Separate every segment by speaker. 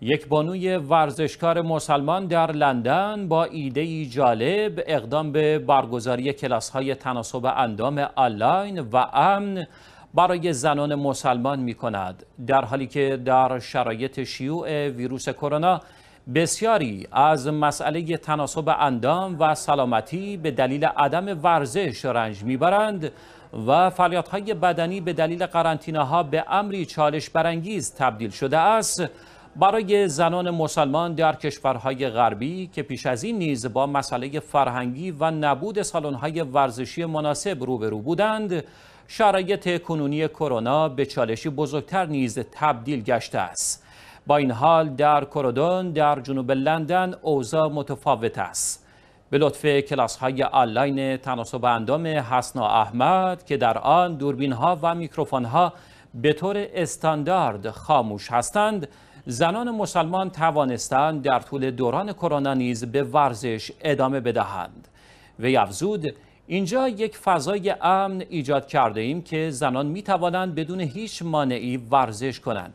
Speaker 1: یک بانوی ورزشکار مسلمان در لندن با ایده جالب اقدام به برگزاری کلاس های تناسب اندام آنلاین و امن برای زنان مسلمان می کند در حالی که در شرایط شیوع ویروس کرونا بسیاری از مسئله تناسب اندام و سلامتی به دلیل عدم ورزش رنج میبرند و فعالیت‌های بدنی به دلیل قرنطینه‌ها ها به امری چالش برانگیز تبدیل شده است برای زنان مسلمان در کشورهای غربی که پیش از این نیز با مسئله فرهنگی و نبود سالن‌های ورزشی مناسب روبرو بودند شرایط کنونی کرونا به چالشی بزرگتر نیز تبدیل گشته است با این حال در کرودون در جنوب لندن اوضاع متفاوت است به لطف کلاس های آنلاین تناسب اندام حسنا احمد که در آن دوربین ها و میکروفون ها به طور استاندارد خاموش هستند زنان مسلمان توانستند در طول دوران کرونا نیز به ورزش ادامه بدهند و افزود اینجا یک فضای امن ایجاد کرده ایم که زنان می توانند بدون هیچ مانعی ورزش کنند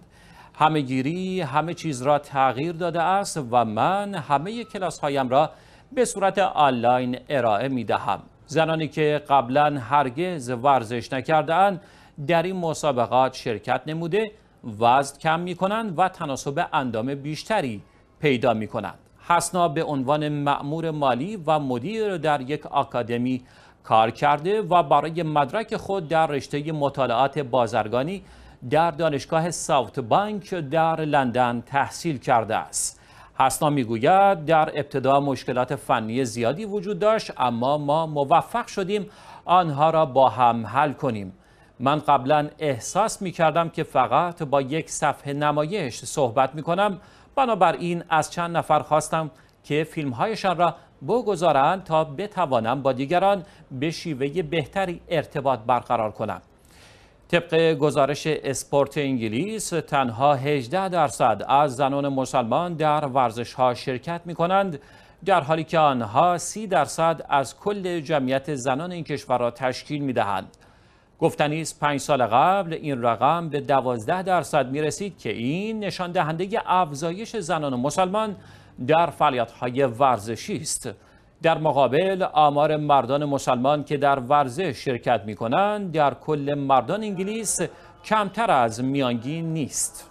Speaker 1: همه گیری همه چیز را تغییر داده است و من همه کلاس هایم را به صورت آنلاین ارائه می دهم زنانی که قبلا هرگز ورزش نکرده اند در این مسابقات شرکت نموده وزن کم می کنند و تناسب اندام بیشتری پیدا می کنند. حسنا به عنوان معمور مالی و مدیر در یک آکادمی کار کرده و برای مدرک خود در رشته مطالعات بازرگانی در دانشگاه ساوت بانک در لندن تحصیل کرده است. حسنا میگوید در ابتدا مشکلات فنی زیادی وجود داشت اما ما موفق شدیم آنها را با هم حل کنیم. من قبلا احساس می کردم که فقط با یک صفحه نمایش صحبت می کنم بنابراین از چند نفر خواستم که فیلمهایشان را بگذارند تا بتوانم با دیگران به شیوه بهتری ارتباط برقرار کنم طبق گزارش اسپورت انگلیس تنها 18 درصد از زنان مسلمان در ورزش ها شرکت می کنند در حالی که آنها 30 درصد از کل جمعیت زنان این کشور را تشکیل می دهند. گفتنی است پنج سال قبل این رقم به دوازده درصد می رسید که این نشان دهنده افزایش زنان مسلمان در فعالیت های ورزشی است. در مقابل آمار مردان مسلمان که در ورزش شرکت می کنند در کل مردان انگلیس کمتر از میانگین نیست.